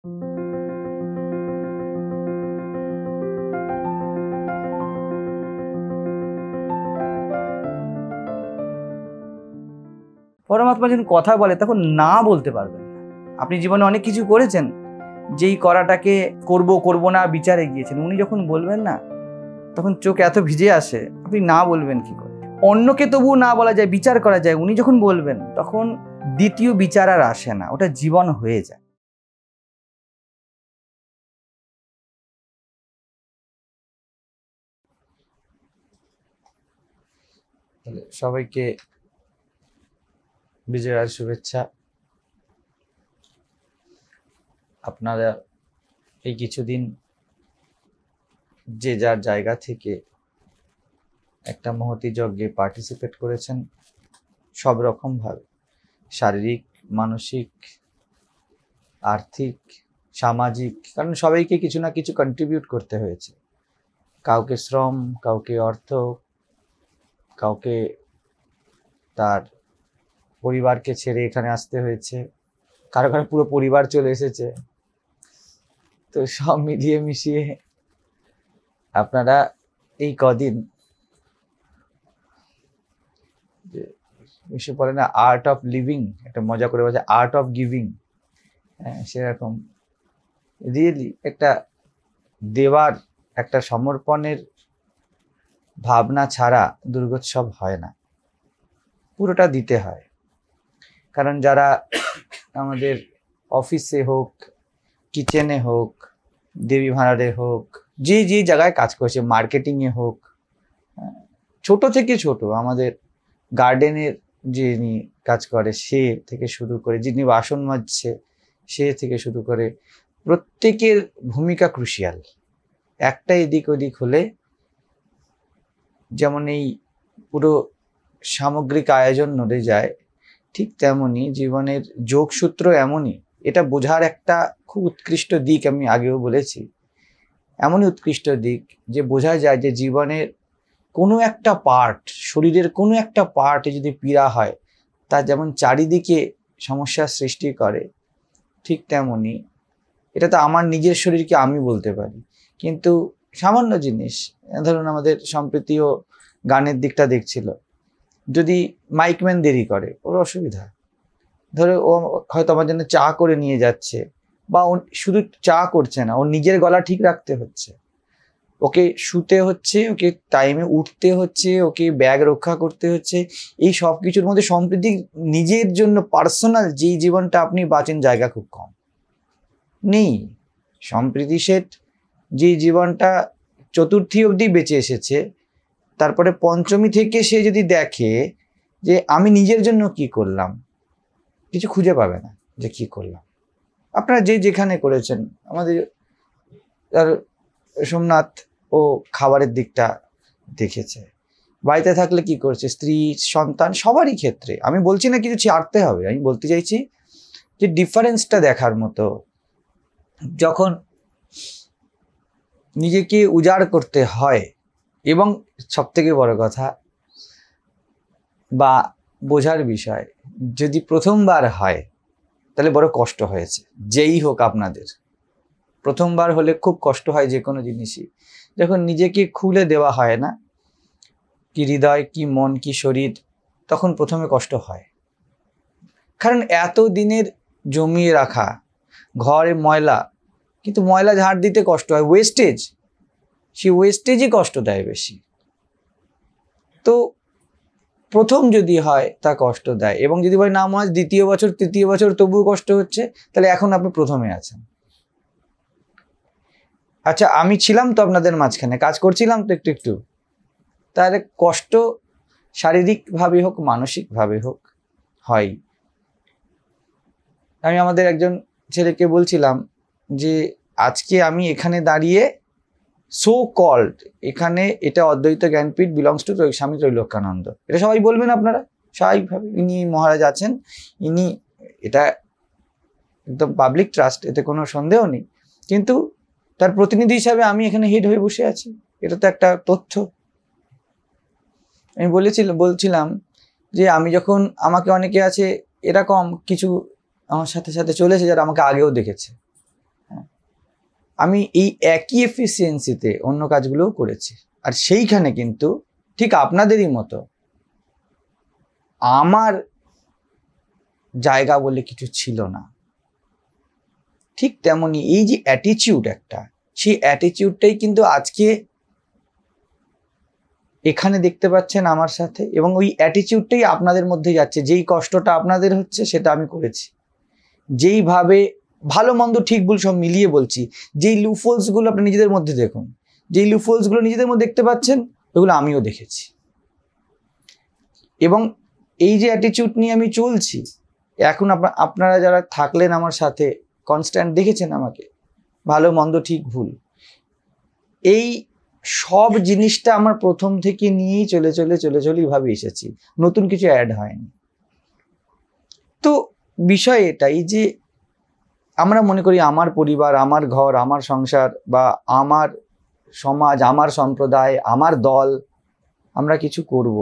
পরমাত্মা যখন কথা বলে তখন না বলতে পারবেন আপনি জীবনে অনেক কিছু করেছেন যেই করাটাকে করব করব না বিচারে গিয়েছেন উনি যখন বলবেন না তখন চোখ এত ভিজে আসে আপনি না বলবেন কি করে অন্যকে তবুও না বলা যায় বিচার করা যায় উনি যখন বলবেন তখন দ্বিতীয় বিচার আর আসে না ওটা জীবন হয়ে যায় সবাইকে বিজয়ের শুভেচ্ছা আপনারা এই কিছুদিন যে যার জায়গা থেকে একটা মহতি যজ্ঞে পার্টিসিপেট করেছেন সব রকমভাবে শারীরিক মানসিক আর্থিক সামাজিক কারণ সবাইকে কিছু না কিছু কন্ট্রিবিউট করতে হয়েছে কাউকে শ্রম কাউকে অর্থ কাউকে তার পরিবারকে ছেড়ে এখানে আসতে হয়েছে কারো কারো পুরো পরিবার চলে এসেছে তো সব মিলিয়ে মিশিয়ে আপনারা এই কদিন মিশে বলে না আর্ট অফ লিভিং একটা মজা করে বলছে আর্ট অফ গিভিং সেরকম রিয়েলি একটা দেওয়ার একটা সমর্পণের ভাবনা ছাড়া দুর্গোৎসব হয় না পুরোটা দিতে হয় কারণ যারা আমাদের অফিসে হোক কিচেনে হোক দেবী ভাঁড়ারে হোক যে যে জায়গায় কাজ করছে মার্কেটিংয়ে হোক ছোট থেকে ছোট আমাদের গার্ডেনের যিনি কাজ করে সে থেকে শুরু করে যিনি বাসন মাজছে সে থেকে শুরু করে প্রত্যেকের ভূমিকা ক্রুশিয়াল একটা এদিক ওদিক হলে যেমন এই পুরো সামগ্রিক আয়োজন নড়ে যায় ঠিক তেমনি জীবনের যোগসূত্র এমনই এটা বোঝার একটা খুব উৎকৃষ্ট দিক আমি আগেও বলেছি এমনই উৎকৃষ্ট দিক যে বোঝা যায় যে জীবনের কোনো একটা পার্ট শরীরের কোনো একটা পার্টে যদি পীড়া হয় তা যেমন চারিদিকে সমস্যার সৃষ্টি করে ঠিক তেমনি এটা তো আমার নিজের শরীরকে আমি বলতে পারি কিন্তু সামান্য জিনিস ধরুন আমাদের সম্প্রীতিও গানের দিকটা দেখছিল যদি মাইকম্যান দেরি করে ওর অসুবিধা ধরো ও হয়তো আমার জন্য চা করে নিয়ে যাচ্ছে বা ও শুধু চা করছে না ওর নিজের গলা ঠিক রাখতে হচ্ছে ওকে শুতে হচ্ছে ওকে টাইমে উঠতে হচ্ছে ওকে ব্যাগ রক্ষা করতে হচ্ছে এই সব কিছুর মধ্যে সম্প্রীতি নিজের জন্য পার্সোনাল যেই জীবনটা আপনি বাঁচেন জায়গা খুব কম নেই সম্প্রীতি সেট যে জীবনটা চতুর্থী অবধি বেঁচে এসেছে তারপরে পঞ্চমী থেকে সে যদি দেখে যে আমি নিজের জন্য কি করলাম কিছু খুঁজে পাবে না যে কি করলাম আপনারা যে যেখানে করেছেন আমাদের তার সোমনাথ ও খাবারের দিকটা দেখেছে বাড়িতে থাকলে কি করছে স্ত্রী সন্তান সবারই ক্ষেত্রে আমি বলছি না কিছু ছাড়তে হবে আমি বলতে চাইছি যে ডিফারেন্সটা দেখার মতো যখন নিজেকে উজাড় করতে হয় এবং সবথেকে বড় কথা বা বোঝার বিষয় যদি প্রথমবার হয় তাহলে বড় কষ্ট হয়েছে যেই হোক আপনাদের প্রথমবার হলে খুব কষ্ট হয় যে কোনো জিনিসই যখন নিজেকে খুলে দেওয়া হয় না কি হৃদয় কি মন কি শরীর তখন প্রথমে কষ্ট হয় কারণ এত দিনের জমিয়ে রাখা ঘরে ময়লা কিন্তু ময়লা ঝাড় দিতে কষ্ট হয় ওয়েস্টেজ সে ওয়েস্টেজই কষ্ট দেয় বেশি তো প্রথম যদি হয় তা কষ্ট দেয় এবং যদি ভাই না মাছ দ্বিতীয় বছর তৃতীয় বছর তবুও কষ্ট হচ্ছে তাহলে এখন আপনি প্রথমে আছেন আচ্ছা আমি ছিলাম তো আপনাদের মাঝখানে কাজ করছিলাম তো একটু একটু তাহলে কষ্ট শারীরিকভাবে হোক মানসিকভাবে হোক হয় আমি আমাদের একজন ছেলেকে বলছিলাম যে আজকে আমি এখানে দাঁড়িয়ে সো কল্ড এখানে এটা অদ্বৈত জ্ঞানপীঠ বিলংস টু স্বামী ত্রৈলক্ষানন্দ এটা সবাই বলবেন আপনারা স্বাভাবিকভাবে ইনি মহারাজ আছেন ইনি এটা একদম পাবলিক ট্রাস্ট এতে কোনো সন্দেহ নেই কিন্তু তার প্রতিনিধি হিসাবে আমি এখানে হিট হয়ে বসে আছি এটা তো একটা তথ্য আমি বলেছিলাম বলছিলাম যে আমি যখন আমাকে অনেকে আছে এরকম কিছু আমার সাথে সাথে চলেছে যারা আমাকে আগেও দেখেছে আমি এই একই এফিসিয়েন্সিতে অন্য কাজগুলোও করেছি আর সেইখানে কিন্তু ঠিক আপনাদেরই মতো আমার জায়গা বলে কিছু ছিল না ঠিক তেমনি এই যে অ্যাটিচিউড একটা সেই অ্যাটিচিউডটাই কিন্তু আজকে এখানে দেখতে পাচ্ছেন আমার সাথে এবং ওই অ্যাটিচিউডটাই আপনাদের মধ্যে যাচ্ছে যেই কষ্টটা আপনাদের হচ্ছে সেটা আমি করেছি যেইভাবে ভালো মন্দ ঠিক ভুল সব মিলিয়ে বলছি যেই লুফোলসগুলো আপনি নিজেদের মধ্যে দেখুন যেই লুফোলসগুলো নিজেদের মধ্যে দেখতে পাচ্ছেন ওগুলো আমিও দেখেছি এবং এই যে অ্যাটিচিউড নিয়ে আমি চলছি এখন আপনারা যারা থাকলেন আমার সাথে কনস্ট্যান্ট দেখেছেন আমাকে ভালো মন্দ ঠিক ভুল এই সব জিনিসটা আমার প্রথম থেকে নিয়েই চলে চলে চলে চলেই ভাবে এসেছি নতুন কিছু অ্যাড হয়নি তো বিষয় এটাই যে আমরা মনে করি আমার পরিবার আমার ঘর আমার সংসার বা আমার সমাজ আমার সম্প্রদায় আমার দল আমরা কিছু করব।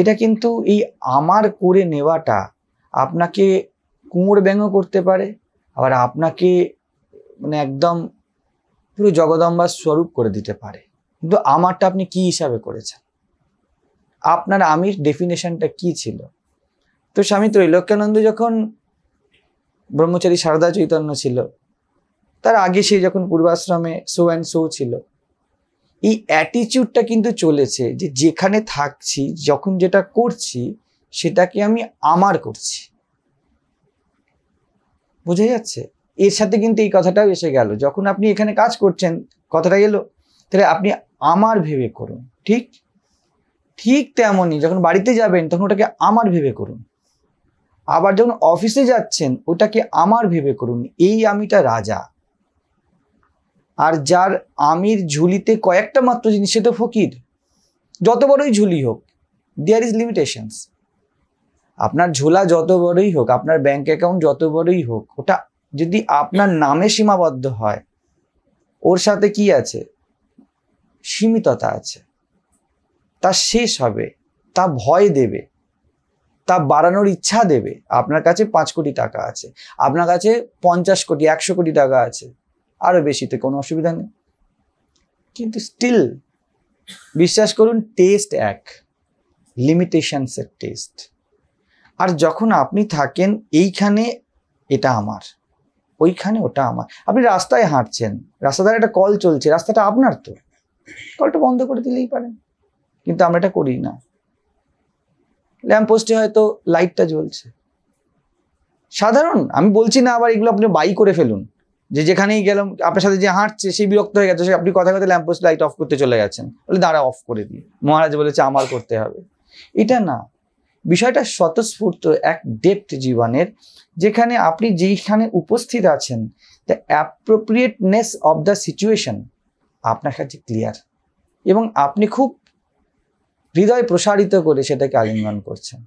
এটা কিন্তু এই আমার করে নেওয়াটা আপনাকে কুমোর ব্যঙ্গ করতে পারে আবার আপনাকে মানে একদম পুরো জগদম্বার স্বরূপ করে দিতে পারে কিন্তু আমারটা আপনি কি হিসাবে করেছেন আপনার আমির ডেফিনেশনটা কি ছিল তো স্বামী ত্রৈলোক্যানন্দ যখন ব্রহ্মচারী সারদা চৈতন্য ছিল তার আগে সে যখন পূর্বাশ্রমে সো অ্যান্ড সো ছিল এই অ্যাটিচিউডটা কিন্তু চলেছে যে যেখানে থাকছি যখন যেটা করছি সেটাকে আমি আমার করছি বোঝা যাচ্ছে এর সাথে কিন্তু এই কথাটাও এসে গেল যখন আপনি এখানে কাজ করছেন কথাটা এলো তাহলে আপনি আমার ভেবে করুন ঠিক ঠিক তেমনই যখন বাড়িতে যাবেন তখন ওটাকে আমার ভেবে করুন আবার যখন অফিসে যাচ্ছেন ওটাকে আমার ভেবে করুন এই আমিটা রাজা আর যার আমির ঝুলিতে কয়েকটা মাত্র জিনিস সে তো ফকির যত বড়ই ঝুলি হোক দেয়ার ইজ লিমিটেশনস আপনার ঝোলা যত বড়ই হোক আপনার ব্যাংক অ্যাকাউন্ট যত বড়ই হোক ওটা যদি আপনার নামে সীমাবদ্ধ হয় ওর সাথে কি আছে সীমিততা আছে তা শেষ হবে তা ভয় দেবে তা বাড়ানোর ইচ্ছা দেবে আপনার কাছে পাঁচ কোটি টাকা আছে আপনার কাছে পঞ্চাশ কোটি একশো কোটি টাকা আছে আরও বেশিতে কোনো অসুবিধা নেই কিন্তু স্টিল বিশ্বাস করুন টেস্ট এক লিমিটেশনসের টেস্ট আর যখন আপনি থাকেন এইখানে এটা আমার ওইখানে ওটা আমার আপনি রাস্তায় হাঁটছেন ধারে একটা কল চলছে রাস্তাটা আপনার তো কলটা বন্ধ করে দিলেই পারেন কিন্তু আমরা এটা করি না ল্যাম্পপোস্টে হয়তো লাইটটা জ্বলছে সাধারণ আমি বলছি না আবার এগুলো আপনি বাই করে ফেলুন যে যেখানেই গেলাম আপনার সাথে যে হাঁটছে সে বিরক্ত হয়ে গেছে সে আপনি কথা কথা ল্যাম্পপোস্ট লাইট অফ করতে চলে গেছেন বলে দাঁড়া অফ করে দিয়ে মহারাজ বলেছে আমার করতে হবে এটা না বিষয়টা স্বতঃস্ফূর্ত এক ডেপথ জীবনের যেখানে আপনি যেইখানে উপস্থিত আছেন the appropriateness of the situation আপনার কাছে ক্লিয়ার এবং আপনি খুব হৃদয় প্রসারিত করে সেটাকে আলিঙ্গন করছেন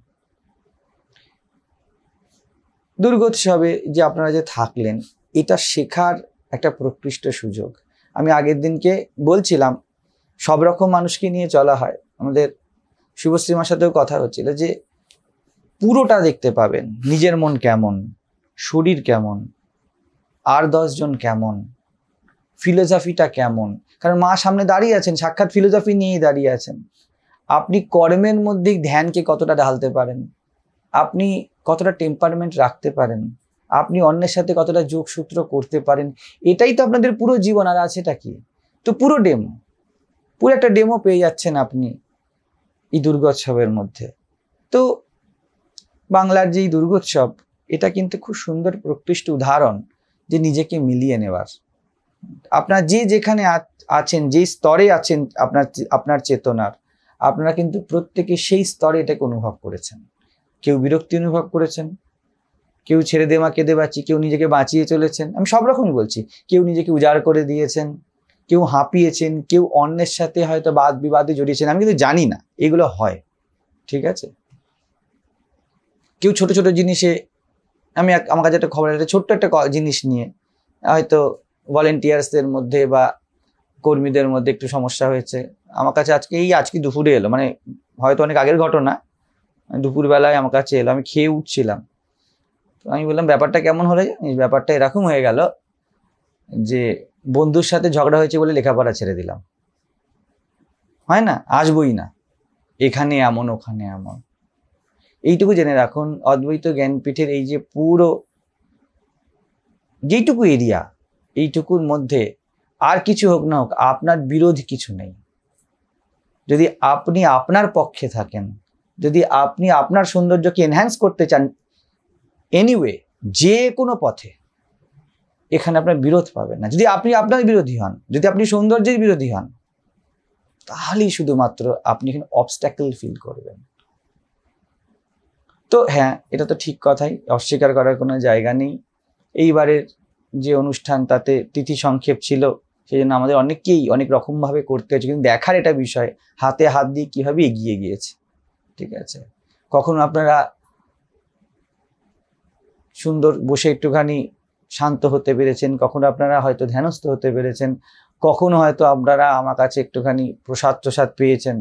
দুর্গোৎসবে যে আপনারা যে থাকলেন এটা শেখার একটা প্রকৃষ্ট সুযোগ আমি আগের দিনকে বলছিলাম সব রকম মানুষকে নিয়ে চলা হয় আমাদের শুভশ্রীমার সাথেও কথা হচ্ছিল যে পুরোটা দেখতে পাবেন নিজের মন কেমন শরীর কেমন আর দশজন কেমন ফিলোজফিটা কেমন কারণ মা সামনে দাঁড়িয়ে আছেন সাক্ষাৎ ফিলোজফি নিয়েই দাঁড়িয়ে আছেন আপনি কর্মের মধ্যে ধ্যানকে কতটা ঢালতে পারেন আপনি কতটা টেম্পারমেন্ট রাখতে পারেন আপনি অন্যের সাথে কতটা যোগসূত্র করতে পারেন এটাই তো আপনাদের পুরো জীবন আর আছেটা কি তো পুরো ডেমো পুরো একটা ডেমো পেয়ে যাচ্ছেন আপনি এই দুর্গোৎসবের মধ্যে তো বাংলার যে এই দুর্গোৎসব এটা কিন্তু খুব সুন্দর প্রকৃষ্ট উদাহরণ যে নিজেকে মিলিয়ে নেওয়ার আপনার যে যেখানে আছেন যে স্তরে আছেন আপনার আপনার চেতনার আপনারা কিন্তু প্রত্যেকে সেই স্তরে এটাকে অনুভব করেছেন কেউ বিরক্তি অনুভব করেছেন কেউ ছেড়ে দে মা কেঁদে বাঁচি কেউ নিজেকে বাঁচিয়ে চলেছেন আমি সব রকমই বলছি কেউ নিজেকে উজাড় করে দিয়েছেন কেউ হাঁপিয়েছেন কেউ অন্যের সাথে হয়তো বাদ বিবাদে জড়িয়েছেন আমি কিন্তু জানি না এগুলো হয় ঠিক আছে কেউ ছোট ছোট জিনিসে আমি আমার কাছে একটা খবর একটা ছোট্ট একটা জিনিস নিয়ে হয়তো ভলেন্টিয়ার্সদের মধ্যে বা কর্মীদের মধ্যে একটু সমস্যা হয়েছে আমার কাছে আজকে এই আজকে দুপুরে এলো মানে হয়তো অনেক আগের ঘটনা দুপুরবেলায় আমার কাছে এলো আমি খেয়ে উঠছিলাম তো আমি বললাম ব্যাপারটা কেমন হলো জানিস ব্যাপারটা এরকম হয়ে গেল যে বন্ধুর সাথে ঝগড়া হয়েছে বলে লেখাপড়া ছেড়ে দিলাম হয় না আসবই না এখানে এমন ওখানে এমন এইটুকু জেনে রাখুন অদ্বৈত জ্ঞানপীঠের এই যে পুরো যেইটুকু এরিয়া এইটুকুর মধ্যে আর কিছু হোক না হোক আপনার বিরোধ কিছু নেই যদি আপনি আপনার পক্ষে থাকেন যদি আপনি আপনার সৌন্দর্যকে এনহ্যান্স করতে চান এনিওয়ে যে কোনো পথে এখানে আপনার বিরোধ পাবেন না যদি আপনি আপনার বিরোধী হন যদি আপনি সৌন্দর্যের বিরোধী হন তাহলেই শুধুমাত্র আপনি এখানে অবস্ট্যাকল ফিল করবেন তো হ্যাঁ এটা তো ঠিক কথাই অস্বীকার করার কোনো জায়গা নেই এইবারের যে অনুষ্ঠান তাতে তিথি সংক্ষেপ ছিল সেই জন্য আমাদের অনেককেই অনেক রকমভাবে করতে হয়েছে কিন্তু দেখার এটা বিষয় হাতে হাত দিয়ে কীভাবে এগিয়ে গিয়েছে ঠিক আছে কখনো আপনারা সুন্দর বসে একটুখানি শান্ত হতে পেরেছেন কখনো আপনারা হয়তো ধ্যানস্থ হতে পেরেছেন কখনো হয়তো আপনারা আমার কাছে একটুখানি প্রসাদ প্রসাদ পেয়েছেন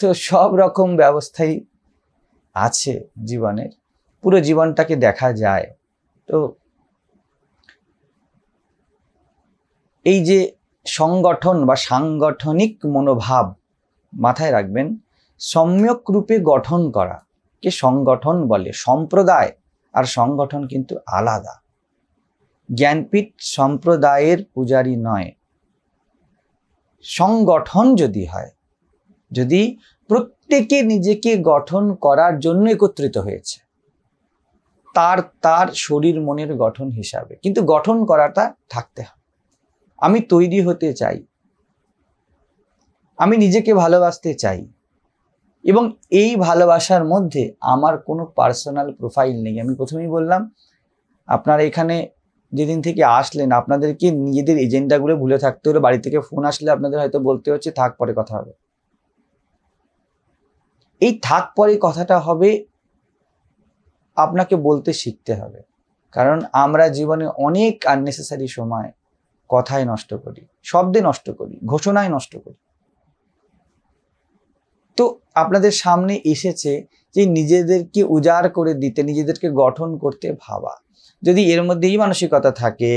তো সব রকম ব্যবস্থাই আছে জীবনের পুরো জীবনটাকে দেখা যায় তো এই যে সংগঠন বা সাংগঠনিক মনোভাব মাথায় রাখবেন সম্যক রূপে গঠন করা কে সংগঠন বলে সম্প্রদায় আর সংগঠন কিন্তু আলাদা জ্ঞানপীঠ সম্প্রদায়ের পূজারি নয় সংগঠন যদি হয় যদি প্রত্যেকে নিজেকে গঠন করার জন্য একত্রিত হয়েছে তার তার শরীর মনের গঠন হিসাবে কিন্তু গঠন করাটা থাকতে হবে আমি তৈরি হতে চাই আমি নিজেকে ভালোবাসতে চাই এবং এই ভালোবাসার মধ্যে আমার কোনো পার্সোনাল প্রোফাইল নেই আমি প্রথমেই বললাম আপনারা এখানে যেদিন থেকে আসলেন আপনাদেরকে নিজেদের এজেন্ডাগুলো ভুলে থাকতে হলো বাড়ি থেকে ফোন আসলে আপনাদের হয়তো বলতে হচ্ছে থাক পরে কথা হবে এই থাক পরে কথাটা হবে আপনাকে বলতে শিখতে হবে কারণ আমরা জীবনে অনেক আননেসেসারি সময় কথায় নষ্ট করি শব্দে নষ্ট করি ঘোষণায় নষ্ট করি তো আপনাদের সামনে এসেছে যে নিজেদেরকে উজাড় করে দিতে নিজেদেরকে গঠন করতে ভাবা যদি এর মধ্যেই মানসিকতা থাকে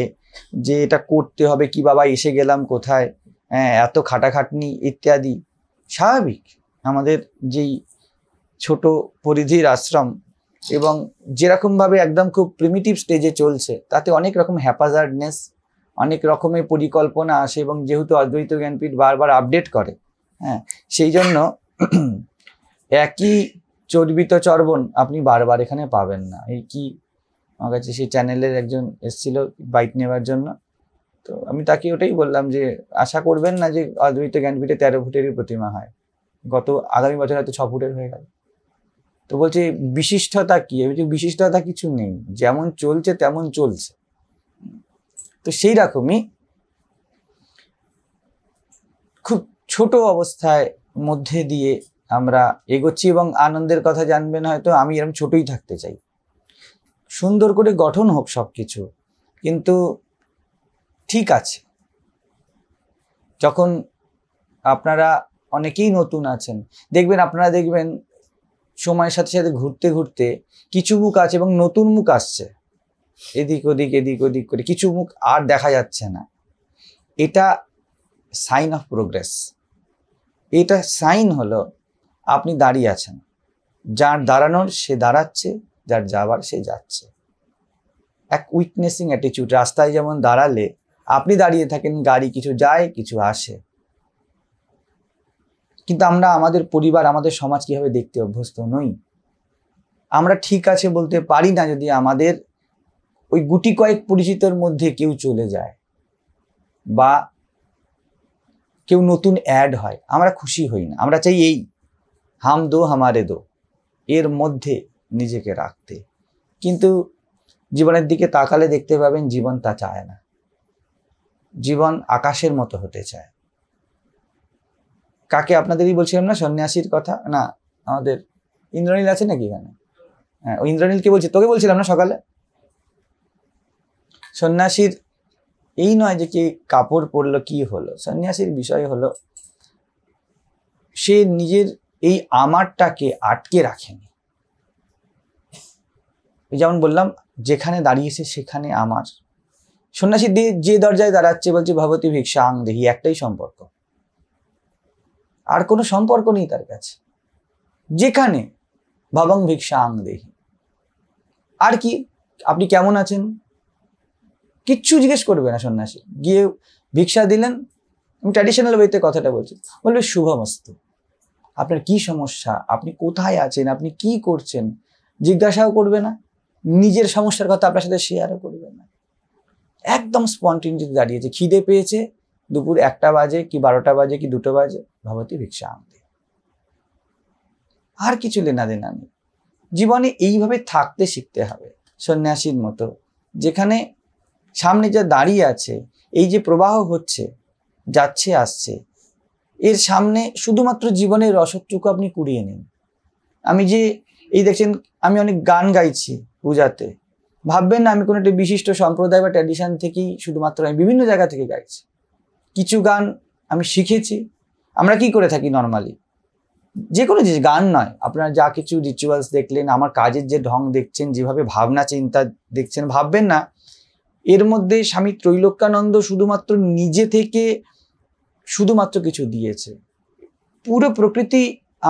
যে এটা করতে হবে কি বাবা এসে গেলাম কোথায় হ্যাঁ এত খাটাখাটনি ইত্যাদি স্বাভাবিক আমাদের যেই ছোট পরিধির আশ্রম এবং যেরকমভাবে একদম খুব প্রিমিটিভ স্টেজে চলছে তাতে অনেক রকম হ্যাপাজার্ডনেস অনেক রকমের পরিকল্পনা আসে এবং যেহেতু অদ্বৈত জ্ঞানপীঠ বারবার আপডেট করে হ্যাঁ সেই জন্য একই চর্বিত চর্বণ আপনি বারবার এখানে পাবেন না এই কি আমার কাছে সেই চ্যানেলের একজন এসেছিল বাইক নেওয়ার জন্য তো আমি তাকে ওটাই বললাম যে আশা করবেন না যে অদ্বৈত জ্ঞানপীঠে তেরো ফুটেরই প্রতিমা হয় গত আগামী বছর হয়তো ছ ফুটের হয়ে গেল তো বলছে বিশিষ্টতা কি বিশিষ্টতা কিছু নেই যেমন চলছে তেমন চলছে তো সেই রকমই খুব ছোট অবস্থায় মধ্যে দিয়ে আমরা এগোচ্ছি এবং আনন্দের কথা জানবেন হয়তো আমি এরকম ছোটই থাকতে চাই সুন্দর করে গঠন হোক সব কিছু কিন্তু ঠিক আছে যখন আপনারা অনেকেই নতুন আছেন দেখবেন আপনারা দেখবেন সময়ের সাথে সাথে ঘুরতে ঘুরতে কিছু মুখ আছে এবং নতুন মুখ আসছে এদিক ওদিক এদিক ওদিক করে কিছু মুখ আর দেখা যাচ্ছে না এটা সাইন অফ প্রোগ্রেস এটা সাইন হলো আপনি দাঁড়িয়ে আছেন যার দাঁড়ানোর সে দাঁড়াচ্ছে যার যাবার সে যাচ্ছে এক উইকনেসিং অ্যাটিচিউড রাস্তায় যেমন দাঁড়ালে আপনি দাঁড়িয়ে থাকেন গাড়ি কিছু যায় কিছু আসে কিন্তু আমরা আমাদের পরিবার আমাদের সমাজ কীভাবে দেখতে অভ্যস্ত নই আমরা ঠিক আছে বলতে পারি না যদি আমাদের ওই গুটি কয়েক পরিচিতর মধ্যে কেউ চলে যায় বা কেউ নতুন অ্যাড হয় আমরা খুশি হই না আমরা চাই এই হাম দো হামারে দো এর মধ্যে নিজেকে রাখতে কিন্তু জীবনের দিকে তাকালে দেখতে পাবেন জীবন তা চায় না জীবন আকাশের মতো হতে চায় কাকে আপনাদেরই বলছিলাম না সন্ন্যাসীর কথা না আমাদের ইন্দ্রনীল আছে নাকি এখানে হ্যাঁ ইন্দ্রনীলকে বলছি তোকে বলছিলাম না সকালে সন্ন্যাসীর এই নয় যে কি কাপড় পরলো কি হলো সন্ন্যাসীর বিষয় হলো সে নিজের এই আমারটাকে আটকে রাখেনি যেমন বললাম যেখানে দাঁড়িয়েছে সেখানে আমার সন্ন্যাসী যে দরজায় দাঁড়াচ্ছে বলছে ভগবতী ভিক্ষা আং দেহি একটাই সম্পর্ক আর কোনো সম্পর্ক নেই তার কাছে যেখানে ভবং ভিক্ষা আং দেহি আর কি আপনি কেমন আছেন কিচ্ছু জিজ্ঞেস করবে না সন্ন্যাসী গিয়ে ভিক্ষা দিলেন আমি ট্র্যাডিশনাল ওয়েতে কথাটা বলছি বলবে শুভমস্তু আপনার কি সমস্যা আপনি কোথায় আছেন আপনি কি করছেন জিজ্ঞাসাও করবে না নিজের সমস্যার কথা আপনার সাথে শেয়ারও করবে না একদম যদি দাঁড়িয়েছে খিদে পেয়েছে দুপুর একটা বাজে কি বারোটা বাজে কি দুটো বাজে ভগবতী ভিক্ষা আনতে আর কিছু লেনা দেনা নেই জীবনে এইভাবে থাকতে শিখতে হবে সন্ন্যাসীর মতো যেখানে সামনে যা দাঁড়িয়ে আছে এই যে প্রবাহ হচ্ছে যাচ্ছে আসছে এর সামনে শুধুমাত্র জীবনের রসদটুকু আপনি কুড়িয়ে নিন আমি যে এই দেখছেন আমি অনেক গান গাইছি পূজাতে ভাববেন না আমি কোনো একটা বিশিষ্ট সম্প্রদায় বা ট্র্যাডিশান থেকেই শুধুমাত্র আমি বিভিন্ন জায়গা থেকে গাইছি কিছু গান আমি শিখেছি আমরা কি করে থাকি নর্মালি যে কোনো জিনিস গান নয় আপনারা যা কিছু রিচুয়ালস দেখলেন আমার কাজের যে ঢং দেখছেন যেভাবে ভাবনা চিন্তা দেখছেন ভাববেন না এর মধ্যে স্বামী ত্রৈলোক্যানন্দ শুধুমাত্র নিজে থেকে শুধুমাত্র কিছু দিয়েছে পুরো প্রকৃতি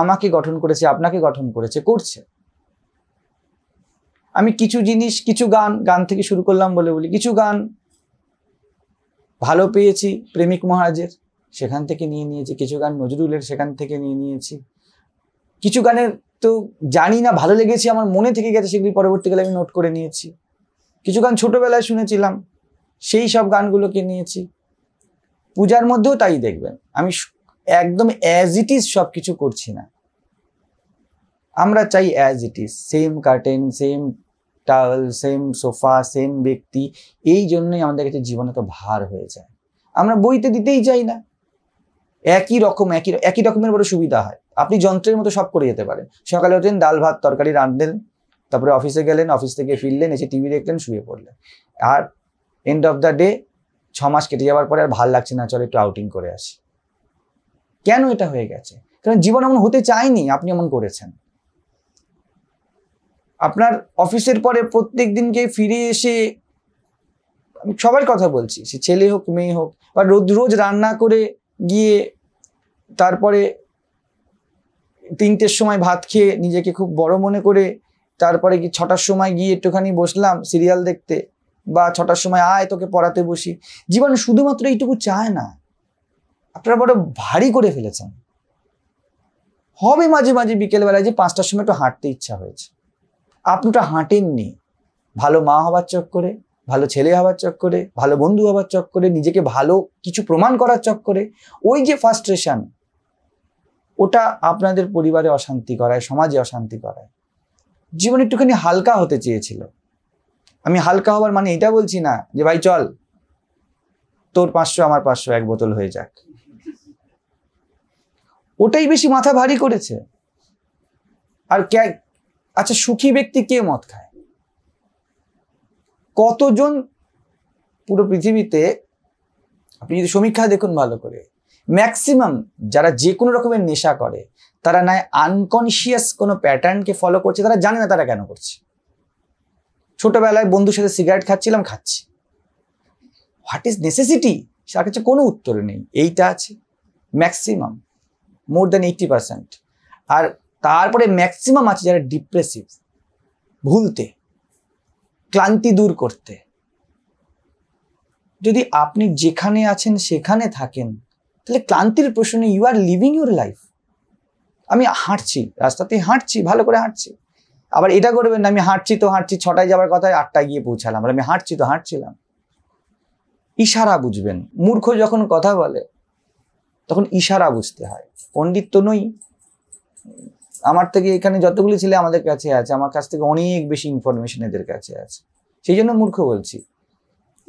আমাকে গঠন করেছে আপনাকে গঠন করেছে করছে আমি কিছু জিনিস কিছু গান গান থেকে শুরু করলাম বলে বলি কিছু গান ভালো পেয়েছি প্রেমিক মহারাজের সেখান থেকে নিয়ে নিয়েছি কিছু গান নজরুলের সেখান থেকে নিয়ে নিয়েছি কিছু গানের তো জানি না ভালো লেগেছে আমার মনে থেকে গেছে সেগুলি পরবর্তীকালে আমি নোট করে নিয়েছি কিছু গান ছোটোবেলায় শুনেছিলাম সেই সব গানগুলোকে নিয়েছি পূজার মধ্যেও তাই দেখবেন আমি একদম অ্যাজ ইট ইজ সব কিছু করছি না আমরা চাই as it is same curtain same towel same sofa same ব্যক্তি এই জন্যই আমাদের কাছে জীবন এত ভার হয়ে যায় আমরা বইতে দিতেই চাই না একই রকম একই একই রকমের বড় সুবিধা হয় আপনি যন্ত্রের মতো সব করে যেতে পারেন সকালে ওঠেন ডাল ভাত তরকারি রাঁধলেন তারপরে অফিসে গেলেন অফিস থেকে ফিরলেন এসে টিভি দেখলেন শুয়ে পড়লেন আর এন্ড অফ দ্য ডে ছ মাস কেটে যাওয়ার পরে আর ভাল লাগছে না চলে একটু আউটিং করে আসি কেন এটা হয়ে গেছে কারণ জীবন এমন হতে চায়নি আপনি এমন করেছেন আপনার অফিসের পরে প্রত্যেক দিনকে ফিরে এসে সবার কথা বলছি সে ছেলে হোক মেয়ে হোক বা রোজ রোজ রান্না করে গিয়ে তারপরে তিনটের সময় ভাত খেয়ে নিজেকে খুব বড় মনে করে তারপরে কি ছটার সময় গিয়ে একটুখানি বসলাম সিরিয়াল দেখতে বা ছটার সময় আয় তোকে পড়াতে বসি জীবন শুধুমাত্র এইটুকু চায় না আপনারা বড় ভারী করে ফেলেছেন হবে মাঝে মাঝে বিকেলবেলায় যে পাঁচটার সময় একটু হাঁটতে ইচ্ছা হয়েছে আপনি ওটা হাঁটেননি ভালো মা হবার চক্করে ভালো ছেলে হবার চক্করে ভালো বন্ধু হবার চক্করে নিজেকে ভালো কিছু প্রমাণ করার চক্করে ওই যে ফার্স্ট্রেশন ওটা আপনাদের পরিবারে অশান্তি করায় সমাজে অশান্তি করায় জীবন একটুখানি হালকা হতে চেয়েছিল আমি হালকা হওয়ার মানে এটা বলছি না যে ভাই চল তোর পাঁচশো আমার পাঁচশো এক বোতল হয়ে যাক ওটাই বেশি মাথা ভারী করেছে আর কে আচ্ছা সুখী ব্যক্তি কে মদ খায় কতজন পুরো পৃথিবীতে আপনি যদি সমীক্ষা দেখুন ভালো করে ম্যাক্সিমাম যারা যে কোনো রকমের নেশা করে তারা নয় আনকনসিয়াস কোনো প্যাটার্নকে ফলো করছে তারা জানে না তারা কেন করছে ছোটবেলায় বন্ধুর সাথে সিগারেট খাচ্ছিলাম খাচ্ছি হোয়াট ইজ নেসেসিটি তার কাছে কোনো উত্তর নেই এইটা আছে maximum more than eighty percent আর তারপরে ম্যাক্সিমাম আছে যারা ডিপ্রেসিভ ভুলতে ক্লান্তি দূর করতে যদি আপনি যেখানে আছেন সেখানে থাকেন তাহলে ক্লান্তির প্রশ্নে you are living your life আমি হাঁটছি রাস্তাতেই হাঁটছি ভালো করে হাঁটছি আবার এটা করবেন না আমি হাঁটছি তো হাঁটছি ছটায় যাওয়ার কথায় আটটায় গিয়ে পৌঁছালাম আমি হাঁটছি তো হাঁটছিলাম ইশারা বুঝবেন মূর্খ যখন কথা বলে তখন ইশারা বুঝতে হয় পণ্ডিত তো নই আমার থেকে এখানে যতগুলি ছেলে আমাদের কাছে আছে আমার কাছ থেকে অনেক বেশি ইনফরমেশন এদের কাছে আছে সেই জন্য মূর্খ বলছি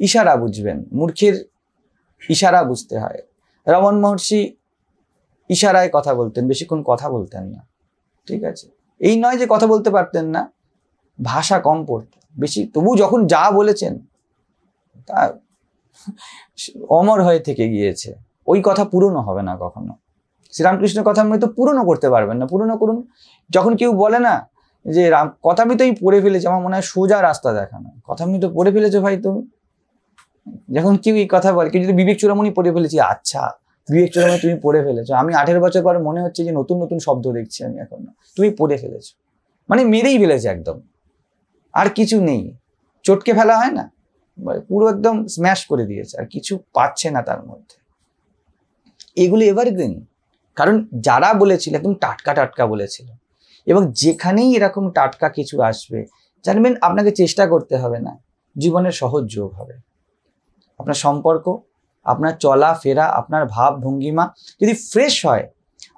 ইশারা বুঝবেন মূর্খের ইশারা বুঝতে হয় রমন মহর্ষি ইশারায় কথা বলতেন বেশিক্ষণ কথা বলতেন না ঠিক আছে এই নয় যে কথা বলতে পারতেন না ভাষা কম পড়তেন বেশি তবু যখন যা বলেছেন তা অমর হয়ে থেকে গিয়েছে ওই কথা পূরণও হবে না কখনো শ্রীরামকৃষ্ণের কথা আপনি তো পূরণও করতে পারবেন না পূরণও করুন যখন কেউ বলে না যে রাম কথা আমি তো পড়ে ফেলেছি আমার মনে হয় সোজা রাস্তা দেখানো কথা আমি তো পড়ে ফেলেছো ভাই তুমি যখন কেউ এই কথা বলে কেউ যদি বিবেক চূড়ামণি পড়ে ফেলেছি আচ্ছা বিবেক চরমে তুমি পড়ে ফেলেছো আমি আঠেরো বছর পর মনে হচ্ছে যে নতুন নতুন শব্দ দেখছি আমি এখন তুমি পড়ে ফেলেছো মানে মেরেই ফেলেছে একদম আর কিছু নেই চটকে ফেলা হয় না মানে পুরো একদম স্ম্যাশ করে দিয়েছে আর কিছু পাচ্ছে না তার মধ্যে এগুলো এভারগ্রিন কারণ যারা বলেছিল একদম টাটকা টাটকা বলেছিল এবং যেখানেই এরকম টাটকা কিছু আসবে জানবেন আপনাকে চেষ্টা করতে হবে না জীবনের সহজ যোগ হবে আপনার সম্পর্ক আপনার চলাফেরা আপনার ভাব ভঙ্গিমা যদি ফ্রেশ হয়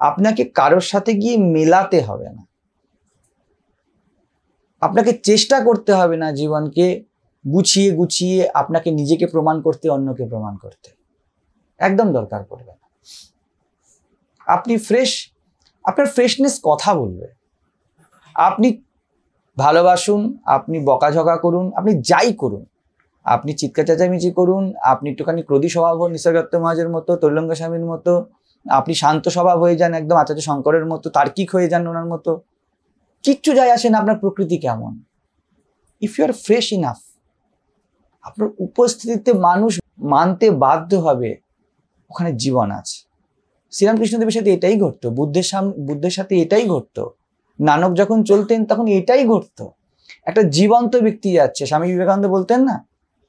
আপনাকে কারোর সাথে গিয়ে মেলাতে হবে না আপনাকে চেষ্টা করতে হবে না জীবনকে গুছিয়ে গুছিয়ে আপনাকে নিজেকে প্রমাণ করতে অন্যকে প্রমাণ করতে একদম দরকার পড়বে না আপনি ফ্রেশ আপনার ফ্রেশনেস কথা বলবে আপনি ভালোবাসুন আপনি বকাঝকা করুন আপনি যাই করুন আপনি চিৎকার চেঁচামেচি করুন আপনি একটুখানি ক্রোধী স্বভাব হন নিসর্গত মহাজের মতো তৈলঙ্গ স্বামীর মতো আপনি শান্ত স্বভাব হয়ে যান একদম আচার্য শঙ্করের মতো তার্কিক হয়ে যান ওনার মতো কিচ্ছু যায় আসে না আপনার প্রকৃতি কেমন if you are fresh enough আপনার উপস্থিতিতে মানুষ মানতে বাধ্য হবে ওখানে জীবন আছে শ্রীরামকৃষ্ণদেবের সাথে এটাই ঘটতো বুদ্ধের সাম বুদ্ধের সাথে এটাই ঘটতো নানক যখন চলতেন তখন এটাই ঘটতো একটা জীবন্ত ব্যক্তি যাচ্ছে স্বামী বিবেকানন্দ বলতেন না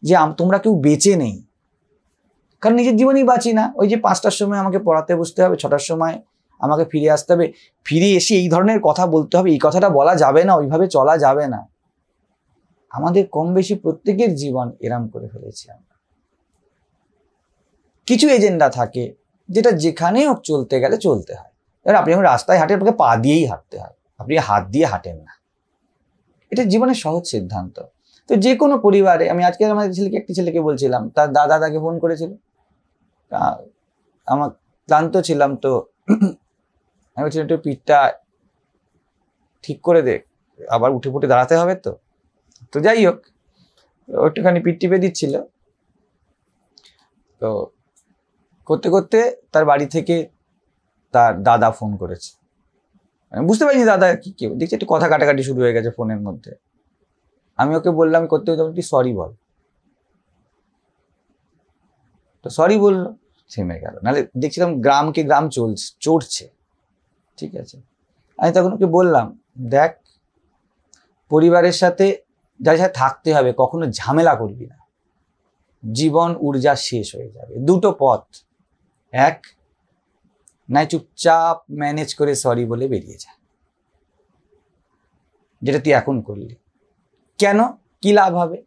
যে তোমরা কেউ বেঁচে নেই কারণ নিজের জীবনই বাঁচি না ওই যে পাঁচটার সময় আমাকে পড়াতে বসতে হবে ছটার সময় আমাকে ফিরে আসতে হবে ফিরে এসে এই ধরনের কথা বলতে হবে এই কথাটা বলা যাবে না ওইভাবে চলা যাবে না আমাদের কম বেশি প্রত্যেকের জীবন এরাম করে ফেলেছি আমরা কিছু এজেন্ডা থাকে যেটা যেখানে হোক চলতে গেলে চলতে হয় এবার আপনি যখন রাস্তায় হাঁটেন আপনাকে পা দিয়েই হাঁটতে হয় আপনি হাত দিয়ে হাঁটেন না এটা জীবনের সহজ সিদ্ধান্ত তো যে কোনো পরিবারে আমি আজকে আমার ছেলেকে একটি ছেলেকে বলছিলাম তার দাদা তাকে ফোন করেছিল আমার ক্লান্ত ছিলাম তো আমি বলছিলাম একটু পিঠটা ঠিক করে দে আবার উঠে ফুটে দাঁড়াতে হবে তো তো যাই হোক একটুখানি পিঠ টিপে দিচ্ছিল তো করতে করতে তার বাড়ি থেকে তার দাদা ফোন করেছে বুঝতে পারিনি দাদা কি কেউ দেখছি একটু কথা কাটাকাটি শুরু হয়ে গেছে ফোনের মধ্যে আমি ওকে বললাম করতে হতো তুই সরি বল তো সরি বললো থেমে গেল নাহলে দেখছিলাম গ্রামকে গ্রাম চলছে চড়ছে ঠিক আছে আমি তখন ওকে বললাম দেখ পরিবারের সাথে যার সাথে থাকতে হবে কখনো ঝামেলা করবি না জীবন ঊর্জা শেষ হয়ে যাবে দুটো পথ এক নাই চুপচাপ ম্যানেজ করে সরি বলে বেরিয়ে যা যেটা তুই এখন করলি কেন কি লাভ হবে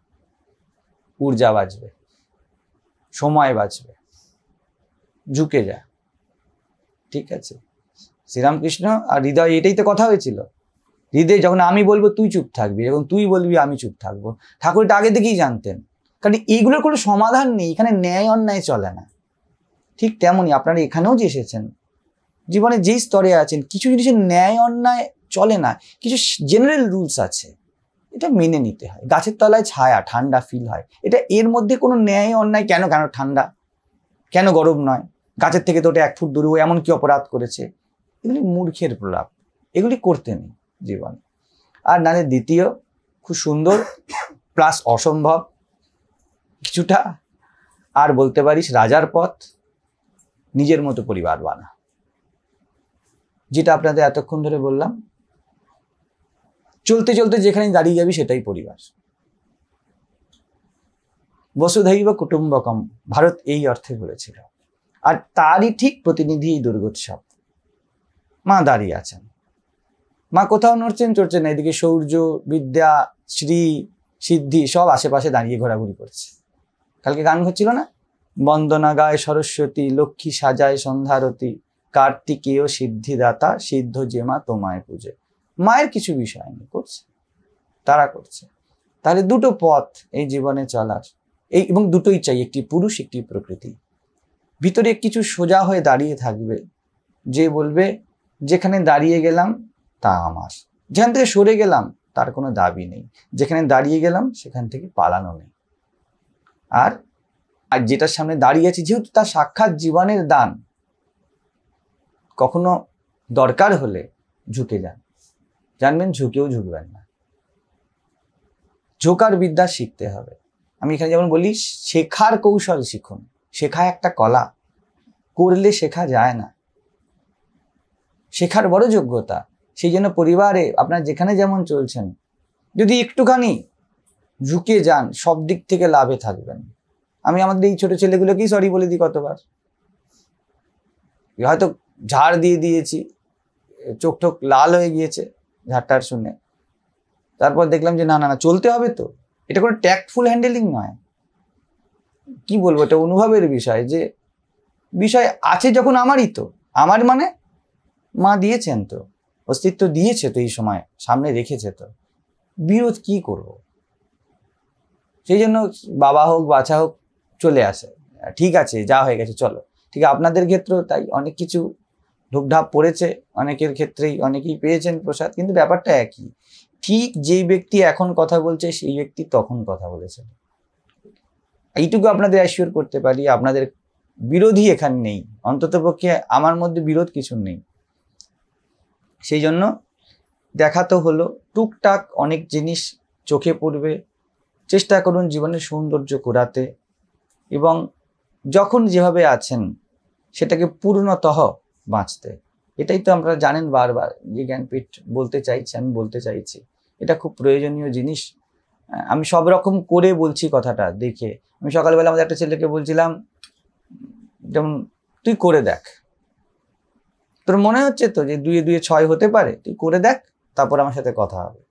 ঊর্জা বাঁচবে সময় বাঁচবে ঝুঁকে যা ঠিক আছে শ্রীরামকৃষ্ণ আর হৃদয় এটাই তো কথা হয়েছিল হৃদয় যখন আমি বলবো তুই চুপ থাকবি যখন তুই বলবি আমি চুপ থাকবো ঠাকুর এটা আগে থেকেই জানতেন কারণ এইগুলোর কোনো সমাধান নেই এখানে ন্যায় অন্যায় চলে না ঠিক তেমনই আপনারা এখানেও যে এসেছেন জীবনে যেই স্তরে আছেন কিছু জিনিসের ন্যায় অন্যায় চলে না কিছু জেনারেল রুলস আছে এটা মেনে নিতে হয় গাছের তলায় ছায়া ঠান্ডা ফিল হয় এটা এর মধ্যে কোনো ন্যায় অন্যায় কেন কেন ঠান্ডা কেন গরম নয় গাছের থেকে তো ওটা এক ফুট দূরে ও এমন কি অপরাধ করেছে এগুলি মূর্খের প্রলাপ এগুলি করতে নেই জীবনে আর নাহলে দ্বিতীয় খুব সুন্দর প্লাস অসম্ভব কিছুটা আর বলতে পারিস রাজার পথ নিজের মতো পরিবার বানা যেটা আপনাদের এতক্ষণ ধরে বললাম চলতে চলতে যেখানে দাঁড়িয়ে যাবি সেটাই পরিবার বসুধৈব কুটুম্বকম ভারত এই অর্থে বলেছিল আর তারই ঠিক প্রতিনিধি এই দুর্গোৎসব মা দাঁড়িয়ে আছেন মা কোথাও নড়ছেন চড়ছেন না এদিকে সৌর্য বিদ্যা শ্রী সিদ্ধি সব আশেপাশে দাঁড়িয়ে ঘোরাঘুরি করছে কালকে গান হচ্ছিল না বন্দনা গায় সরস্বতী লক্ষ্মী সাজায় সন্ধ্যারতী কার্তিকেয় সিদ্ধিদাতা সিদ্ধ যে মা তোমায় পুজো মায়ের কিছু বিষয় আমি করছি তারা করছে তাহলে দুটো পথ এই জীবনে চলার এই এবং দুটোই চাই একটি পুরুষ একটি প্রকৃতি ভিতরে কিছু সোজা হয়ে দাঁড়িয়ে থাকবে যে বলবে যেখানে দাঁড়িয়ে গেলাম তা আমার যেখান থেকে সরে গেলাম তার কোনো দাবি নেই যেখানে দাঁড়িয়ে গেলাম সেখান থেকে পালানো নেই আর আর যেটার সামনে দাঁড়িয়ে আছি যেহেতু তার সাক্ষাৎ জীবনের দান কখনো দরকার হলে ঝুঁকে যান জানবেন ঝুঁকেও ঝুঁকবেন না ঝোঁকার বিদ্যা শিখতে হবে আমি এখানে যেমন বলি শেখার কৌশল শিখুন শেখা একটা কলা করলে শেখা যায় না শেখার বড় যোগ্যতা সেই জন্য পরিবারে আপনার যেখানে যেমন চলছেন যদি একটুখানি ঝুঁকে যান সব দিক থেকে লাভে থাকবেন আমি আমাদের এই ছোট ছেলেগুলোকেই সরি বলে দিই কতবার হয়তো ঝাড় দিয়ে দিয়েছি চোখ ঠোক লাল হয়ে গিয়েছে ঝাড়টার শুনে তারপর দেখলাম যে না না না চলতে হবে তো এটা কোনো ট্যাক্টফুল হ্যান্ডেলিং নয় কি বলবো এটা অনুভবের বিষয় যে বিষয় আছে যখন আমারই তো আমার মানে মা দিয়েছেন তো অস্তিত্ব দিয়েছে তো এই সময় সামনে রেখেছে তো বিরোধ কি করব সেই জন্য বাবা হোক বাচ্চা হোক চলে আসে ঠিক আছে যা হয়ে গেছে চলো ঠিক আপনাদের ক্ষেত্রেও তাই অনেক কিছু ঢুকঢাপ পড়েছে অনেকের ক্ষেত্রেই অনেকেই পেয়েছেন প্রসাদ কিন্তু ব্যাপারটা একই ঠিক যেই ব্যক্তি এখন কথা বলছে সেই ব্যক্তি তখন কথা বলেছেন এইটুকু আপনাদের অ্যাসিওর করতে পারি আপনাদের বিরোধী এখানে নেই অন্ততপক্ষে আমার মধ্যে বিরোধ কিছু নেই সেই জন্য দেখা তো হলো টুকটাক অনেক জিনিস চোখে পড়বে চেষ্টা করুন জীবনের সৌন্দর্য কুড়াতে এবং যখন যেভাবে আছেন সেটাকে পূর্ণতহ বাঁচতে এটাই তো আমরা জানেন বারবার যে জ্ঞানপীঠ বলতে চাইছি আমি বলতে চাইছি এটা খুব প্রয়োজনীয় জিনিস আমি সব রকম করে বলছি কথাটা দেখে আমি সকালবেলা আমাদের একটা ছেলেকে বলছিলাম যেমন তুই করে দেখ তোর মনে হচ্ছে তো যে দুয়ে দুয়ে ছয় হতে পারে তুই করে দেখ তারপর আমার সাথে কথা হবে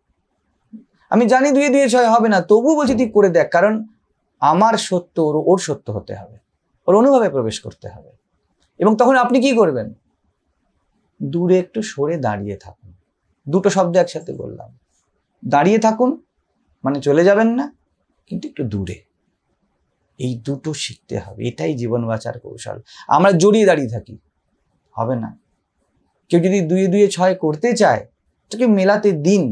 আমি জানি দুয়ে দুয়ে ছয় হবে না তবু বলছি তুই করে দেখ কারণ আমার সত্য ওর ওর সত্য হতে হবে ওর অনুভাবে প্রবেশ করতে হবে এবং তখন আপনি কি করবেন দূরে একটু সরে দাঁড়িয়ে থাকুন দুটো শব্দ একসাথে বললাম দাঁড়িয়ে থাকুন মানে চলে যাবেন না কিন্তু একটু দূরে এই দুটো শিখতে হবে এটাই জীবন বাঁচার কৌশল আমরা জড়িয়ে দাঁড়িয়ে থাকি হবে না কেউ যদি দুয়ে দুয়ে ছয় করতে চায় তাকে মেলাতে দিন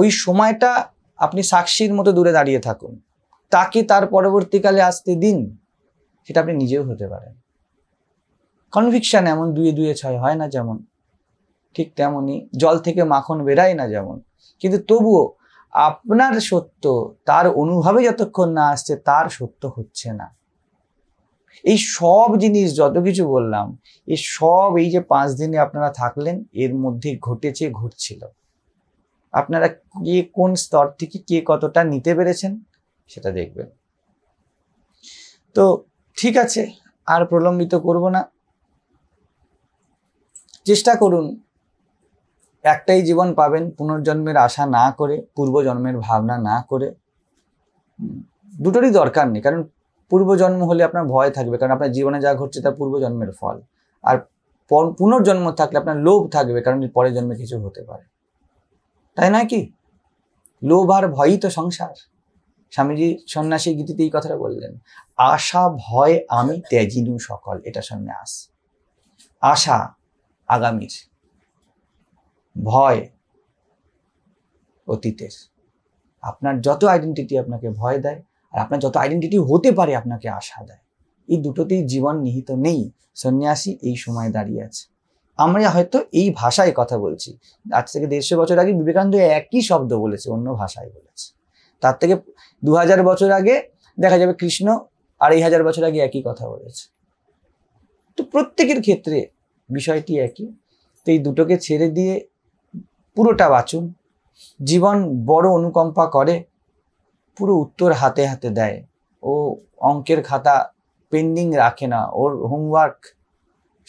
ওই সময়টা আপনি সাক্ষীর মতো দূরে দাঁড়িয়ে থাকুন তাকে তার পরবর্তীকালে আসতে দিন সেটা আপনি নিজেও হতে পারেন কনভিকশন এমন দুয়ে দুয়ে ছয় হয় না যেমন ঠিক তেমনই জল থেকে মাখন বেরায় না যেমন কিন্তু তবুও আপনার সত্য তার অনুভবে যতক্ষণ না আসছে তার সত্য হচ্ছে না এই সব জিনিস যত কিছু বললাম এই সব এই যে পাঁচ দিনে আপনারা থাকলেন এর মধ্যে ঘটেছে ঘটছিল আপনারা কে কোন স্তর থেকে কে কতটা নিতে পেরেছেন সেটা দেখবেন তো ঠিক আছে আর প্রলম্বিত করব না চেষ্টা করুন একটাই জীবন পাবেন পুনর্জন্মের আশা না করে পূর্বজন্মের ভাবনা না করে দুটোরই দরকার নেই কারণ পূর্বজন্ম হলে আপনার ভয় থাকবে কারণ আপনার জীবনে যা ঘটছে তা পূর্বজন্মের ফল আর পুনর্জন্ম থাকলে আপনার লোভ থাকবে কারণ পরের জন্মে কিছু হতে পারে তাই নয় কি লোভ আর ভয়ই তো সংসার স্বামীজি সন্ন্যাসী গীতিতে এই কথাটা বললেন আশা ভয় আমি ত্যাজিনু সকল এটা সন্ন্যাস আশা আগামীর ভয় অতীতের আপনার যত আইডেন্টিটি আপনাকে ভয় দেয় আর আপনার যত আইডেন্টিটি হতে পারে আপনাকে আশা দেয় এই দুটোতেই জীবন নিহিত নেই সন্ন্যাসী এই সময় দাঁড়িয়ে আছে আমরা হয়তো এই ভাষায় কথা বলছি আজ থেকে দেড়শো বছর আগে বিবেকানন্দ একই শব্দ বলেছে অন্য ভাষায় বলেছে তার থেকে দু হাজার বছর আগে দেখা যাবে কৃষ্ণ আড়াই হাজার বছর আগে একই কথা বলেছে তো প্রত্যেকের ক্ষেত্রে বিষয়টি একই তো এই দুটোকে ছেড়ে দিয়ে পুরোটা বাঁচুন জীবন বড় অনুকম্পা করে পুরো উত্তর হাতে হাতে দেয় ও অঙ্কের খাতা পেন্ডিং রাখে না ওর হোমওয়ার্ক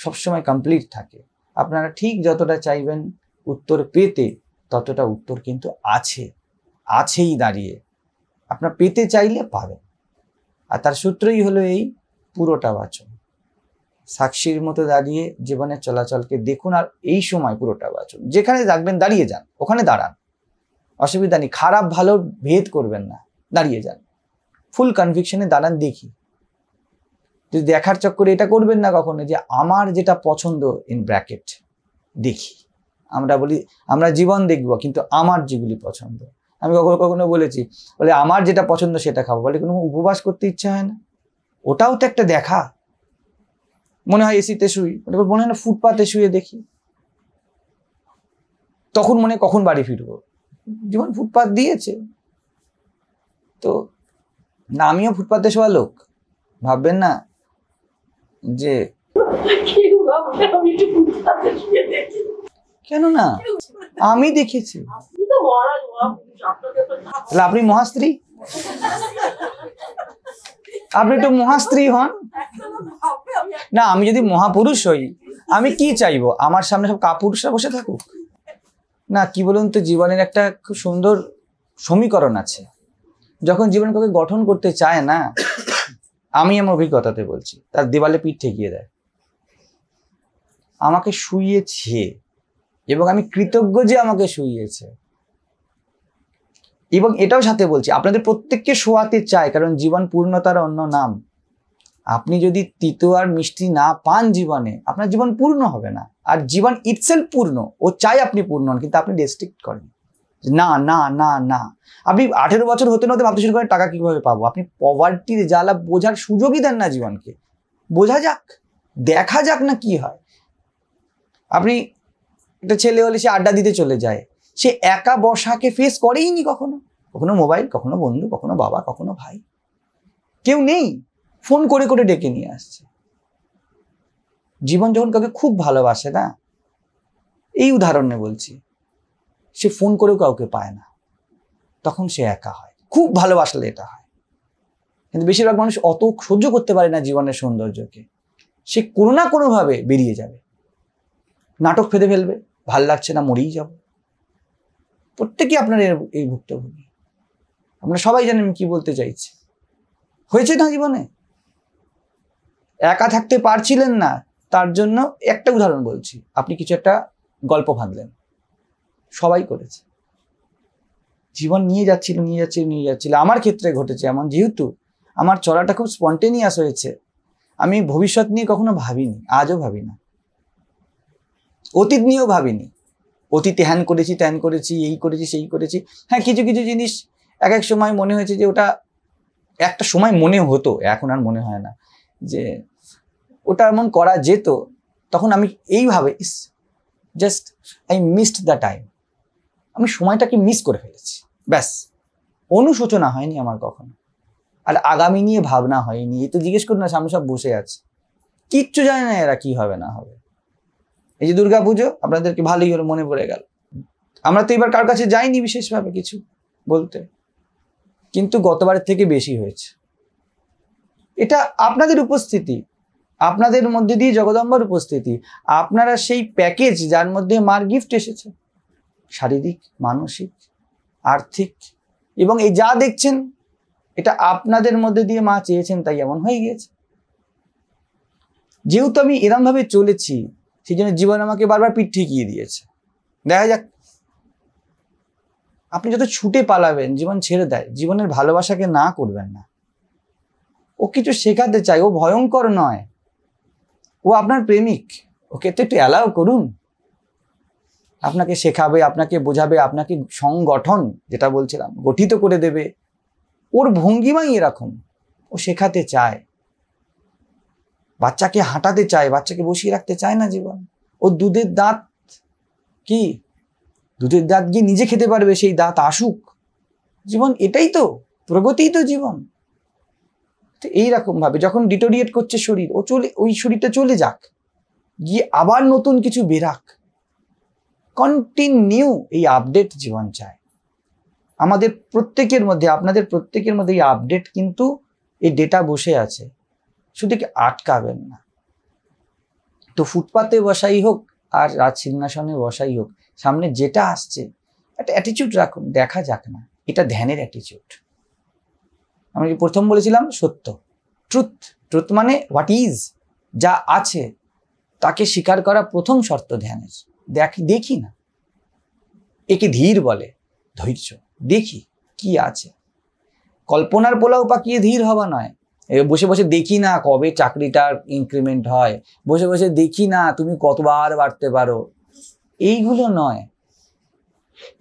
সবসময় কমপ্লিট থাকে আপনারা ঠিক যতটা চাইবেন উত্তর পেতে ততটা উত্তর কিন্তু আছে আছেই দাঁড়িয়ে আপনার পেতে চাইলে পাবেন আর তার সূত্রই হলো এই পুরোটা বাঁচন সাক্ষীর মতো দাঁড়িয়ে জীবনের চলাচলকে দেখুন আর এই সময় পুরোটা বাঁচুন যেখানে থাকবেন দাঁড়িয়ে যান ওখানে দাঁড়ান অসুবিধা নেই খারাপ ভালো ভেদ করবেন না দাঁড়িয়ে যান ফুল কনভিকশনে দাঁড়ান দেখি যদি দেখার চক্করে এটা করবেন না কখনো যে আমার যেটা পছন্দ ইন ব্র্যাকেট দেখি আমরা বলি আমরা জীবন দেখব কিন্তু আমার যেগুলি পছন্দ আমি কখনো কখনো বলেছি বলে আমার যেটা পছন্দ সেটা খাবো বলে কোনো উপবাস করতে ইচ্ছা হয় না ওটাও তো একটা দেখা মনে হয় এসিতে শুই তারপর মনে হয় না ফুটপাতে শুয়ে দেখি তখন মনে কখন বাড়ি ফিরবো জীবন ফুটপাত দিয়েছে তো না আমিও ফুটপাতে শোয়া লোক ভাববেন না যে কেন না আমি দেখেছি আপনি মহাস্ত্রী আপনি একটু মহাস্ত্রী হন না আমি যদি মহাপুরুষ হই আমি কি চাইবো আমার সামনে সব কাপুরুষরা বসে থাকুক না কি বলুন তো জীবনের একটা খুব সুন্দর সমীকরণ আছে যখন জীবন কাউকে গঠন করতে চায় না আমি আমার অভিজ্ঞতাতে বলছি তার দেওয়ালে পিঠ ঠেকিয়ে দেয় আমাকে শুইয়েছে এবং আমি কৃতজ্ঞ যে আমাকে শুইয়েছে এবং এটাও সাথে বলছি আপনাদের প্রত্যেককে শোয়াতে চায় কারণ জীবন পূর্ণতার অন্য নাম আপনি যদি তিতো আর মিষ্টি না পান জীবনে আপনার জীবন পূর্ণ হবে না আর জীবন ইটসেল পূর্ণ ও চাই আপনি পূর্ণ হন কিন্তু আপনি রেস্ট্রিক্ট করেন না না না না আপনি আঠেরো বছর হতে না হতে ভাবতে শুরু করেন টাকা কীভাবে পাবো আপনি পভার্টির জ্বালা বোঝার সুযোগই দেন না জীবনকে বোঝা যাক দেখা যাক না কি হয় আপনি একটা ছেলে হলে সে আড্ডা দিতে চলে যায় সে একা বসাকে ফেস করেই নি কখনো কখনো মোবাইল কখনো বন্ধু কখনো বাবা কখনো ভাই কেউ নেই ফোন করে করে ডেকে নিয়ে আসছে জীবন যখন কাউকে খুব ভালোবাসে না এই উদাহরণে বলছি সে ফোন করেও কাউকে পায় না তখন সে একা হয় খুব ভালোবাসলে এটা হয় কিন্তু বেশিরভাগ মানুষ অত সহ্য করতে পারে না জীবনের সৌন্দর্যকে সে কোনো না কোনোভাবে বেরিয়ে যাবে নাটক ফেঁদে ফেলবে ভাল লাগছে না মরেই যাবো প্রত্যেকেই আপনার এই ভুক্তভোগী আমরা সবাই জানি আমি কী বলতে চাইছি হয়েছে না জীবনে একা থাকতে পারছিলেন না তার জন্য একটা উদাহরণ বলছি আপনি কিছু একটা গল্প ভাঙলেন সবাই করেছে জীবন নিয়ে যাচ্ছিল নিয়ে যাচ্ছিল নিয়ে যাচ্ছিল আমার ক্ষেত্রে ঘটেছে এমন যেহেতু আমার চলাটা খুব স্পন্টেনিয়াস হয়েছে আমি ভবিষ্যৎ নিয়ে কখনো ভাবিনি আজও ভাবি না অতীত নিয়েও ভাবিনি অতীতে হ্যান করেছি ত্যান করেছি এই করেছি সেই করেছি হ্যাঁ কিছু কিছু জিনিস এক এক সময় মনে হয়েছে যে ওটা একটা সময় মনে হতো এখন আর মনে হয় না যে ওটা এমন করা যেত তখন আমি এইভাবে ইস just I missed the time আমি সময়টাকে মিস করে ফেলেছি ব্যাস অনুশোচনা হয়নি আমার কখনো আর আগামী নিয়ে ভাবনা হয়নি এই তো জিজ্ঞেস করুন না সামনে সব বসে আছে কিচ্ছু জানে না এরা কি হবে না হবে এই যে দুর্গাপুজো আপনাদেরকে ভালোই হলো মনে পড়ে গেল আমরা তো এবার কার কাছে যাইনি বিশেষভাবে কিছু বলতে কিন্তু গতবারের থেকে বেশি হয়েছে এটা আপনাদের উপস্থিতি আপনাদের মধ্যে দিয়ে জগদম্বর উপস্থিতি আপনারা সেই প্যাকেজ যার মধ্যে মার গিফট এসেছে শারীরিক মানসিক আর্থিক এবং এই যা দেখছেন এটা আপনাদের মধ্যে দিয়ে মা চেয়েছেন তাই এমন হয়ে গিয়েছে যেহেতু আমি এরমভাবে চলেছি সেই জন্য জীবন আমাকে বারবার পিঠ ঠিকিয়ে দিয়েছে দেখা যাক আপনি যত ছুটে পালাবেন জীবন ছেড়ে দেয় জীবনের ভালোবাসাকে না করবেন না ও কিছু শেখাতে চায় ও ভয়ঙ্কর নয় ও আপনার প্রেমিক ওকে তো একটু অ্যালাউ করুন আপনাকে শেখাবে আপনাকে বোঝাবে আপনাকে সংগঠন যেটা বলছিলাম গঠিত করে দেবে ওর ভঙ্গিমাই এরকম ও শেখাতে চায় বাচ্চাকে হাঁটাতে চায় বাচ্চাকে বসিয়ে রাখতে চায় না জীবন ও দুধের দাঁত কি দুধের দাঁত গিয়ে নিজে খেতে পারবে সেই দাঁত আসুক জীবন এটাই তো প্রগতিই তো জীবন তো ভাবে যখন ডিটোরিয়েট করছে শরীর ও চলে ওই শরীরটা চলে যাক গিয়ে আবার নতুন কিছু বেরাক কন্টিনিউ এই আপডেট জীবন চায় আমাদের প্রত্যেকের মধ্যে আপনাদের প্রত্যেকের মধ্যে এই আপডেট কিন্তু এই ডেটা বসে আছে শুধুকে আটকাবেন না তো ফুটপাতে বসাই হোক আর রাজ সিংহাসনে বসাই হোক সামনে যেটা আসছে একটা অ্যাটিচিউড রাখুন দেখা যাক না এটা ধ্যানের অ্যাটিচিউড আমি প্রথম বলেছিলাম সত্য ট্রুথ ট্রুথ মানে হোয়াট ইজ যা আছে তাকে স্বীকার করা প্রথম শর্ত ধ্যানের দেখি দেখি না একে ধীর বলে ধৈর্য দেখি কি আছে কল্পনার পোলাও পাকিয়ে ধীর হওয়া নয় বসে বসে দেখি না কবে চাকরিটার ইনক্রিমেন্ট হয় বসে বসে দেখি না তুমি কতবার বাড়তে পারো এইগুলো নয়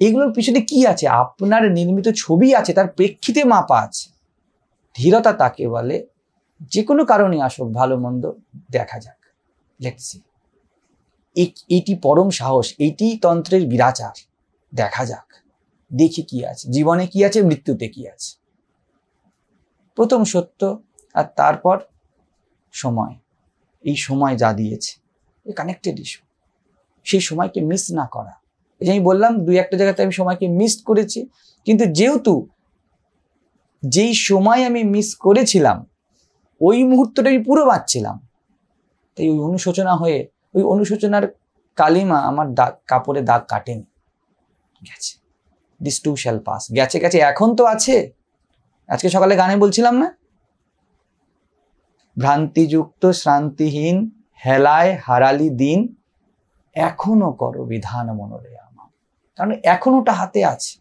এগুলোর পিছনে কি আছে আপনার নির্মিত ছবি আছে তার প্রেক্ষিতে মাপা আছে ধীরতা তাকে বলে যে কোনো কারণে আসুক ভালো মন্দ দেখা যাক লেটসি এইটি পরম সাহস এইটি তন্ত্রের বিরাচার দেখা যাক দেখি কি আছে জীবনে কি আছে মৃত্যুতে কি আছে প্রথম সত্য আর তারপর সময় এই সময় যা দিয়েছে এ কানেক্টেড ইস্যু সেই সময়কে মিস না করা এই যে আমি বললাম দুই একটা জায়গাতে আমি সময়কে মিস করেছি কিন্তু যেহেতু যেই সময় আমি মিস করেছিলাম ওই মুহূর্তটা আমি পুরো বাঁচছিলাম তাই ওই অনুশোচনা হয়ে ওই অনুশোচনার কালিমা আমার দাগ কাপড়ে দাগ কাটেনি গেছে দিস টু শ্যাল পাস গেছে গেছে এখন তো আছে আজকে সকালে গানে বলছিলাম না ভ্রান্তিযুক্ত শ্রান্তিহীন হেলায় হারালি দিন এখনো করো বিধান মনরে আমার কারণ ওটা হাতে আছে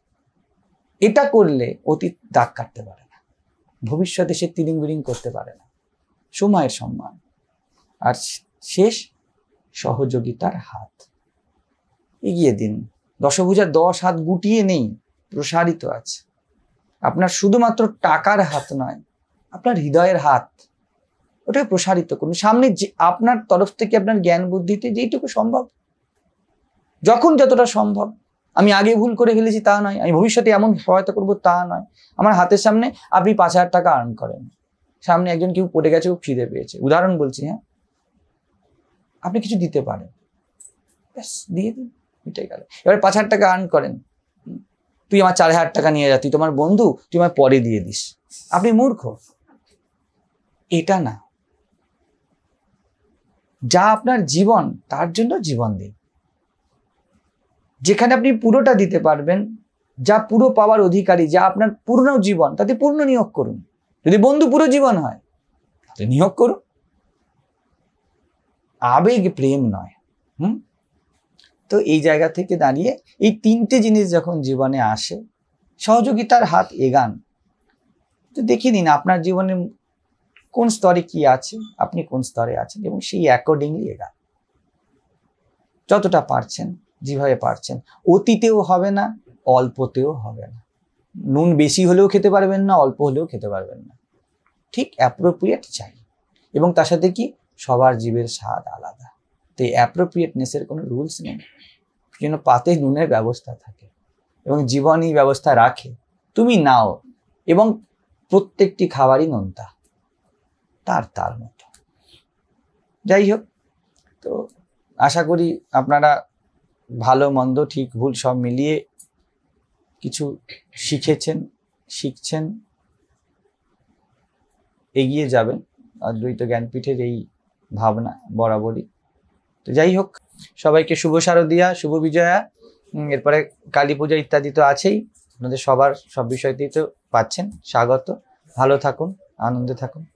এটা করলে অতীত দাগ কাটতে পারে না ভবিষ্যতে সে তিলিং বিলিং করতে পারে না সময়ের সম্মান আর শেষ সহযোগিতার হাত এগিয়ে দিন দশভূজার দশ হাত গুটিয়ে নেই প্রসারিত আছে আপনার শুধুমাত্র টাকার হাত নয় আপনার হৃদয়ের হাত ওটাকে প্রসারিত করুন সামনে যে আপনার তরফ থেকে আপনার জ্ঞান বুদ্ধিতে যেইটুকু সম্ভব যখন যতটা সম্ভব আমি আগে ভুল করে ফেলেছি তা নয় আমি ভবিষ্যতে এমন সহায়তা করব তা নয় আমার হাতের সামনে আপনি পাঁচ হাজার টাকা আর্ন করেন সামনে একজন কেউ পড়ে গেছে ও খিদে পেয়েছে উদাহরণ বলছি হ্যাঁ আপনি কিছু দিতে পারেন ব্যাস দিয়ে দিন এটাই গেল এবার পাঁচ হাজার টাকা আর্ন করেন তুই আমার চার হাজার টাকা নিয়ে যা তুই তোমার বন্ধু তুই আমার পরে দিয়ে দিস আপনি মূর্খ এটা না যা আপনার জীবন তার জন্য জীবন দিন যেখানে আপনি পুরোটা দিতে পারবেন যা পুরো পাওয়ার অধিকারী যা আপনার পূর্ণ জীবন তাতে পূর্ণ নিয়োগ করুন যদি বন্ধু পুরো জীবন হয় তাতে নিয়োগ করুন আবেগ প্রেম নয় হুম তো এই জায়গা থেকে দাঁড়িয়ে এই তিনটে জিনিস যখন জীবনে আসে সহযোগিতার হাত এগান তো দেখে নিন আপনার জীবনে কোন স্তরে কি আছে আপনি কোন স্তরে আছেন এবং সেই অ্যাকর্ডিংলি এগান যতটা পারছেন যেভাবে পারছেন অতীতেও হবে না অল্পতেও হবে না নুন বেশি হলেও খেতে পারবেন না অল্প হলেও খেতে পারবেন না ঠিক অ্যাপ্রোপ্রিয়েট চাই এবং তার সাথে কি সবার জীবের স্বাদ আলাদা তো এই অ্যাপ্রোপ্রিয়েটনেসের কোনো রুলস নেই যেন পাতে নুনের ব্যবস্থা থাকে এবং জীবনই ব্যবস্থা রাখে তুমি নাও এবং প্রত্যেকটি খাবারই নোনতা তার তার মতো যাই হোক তো আশা করি আপনারা ভালো মন্দ ঠিক ভুল সব মিলিয়ে কিছু শিখেছেন শিখছেন এগিয়ে যাবেন অদ্বৈত জ্ঞানপীঠের এই ভাবনা বরাবরই তো যাই হোক সবাইকে শুভ শারদিয়া শুভ বিজয়া এরপরে কালী পূজা ইত্যাদি তো আছেই আপনাদের সবার সব বিষয়তেই তো পাচ্ছেন স্বাগত ভালো থাকুন আনন্দে থাকুন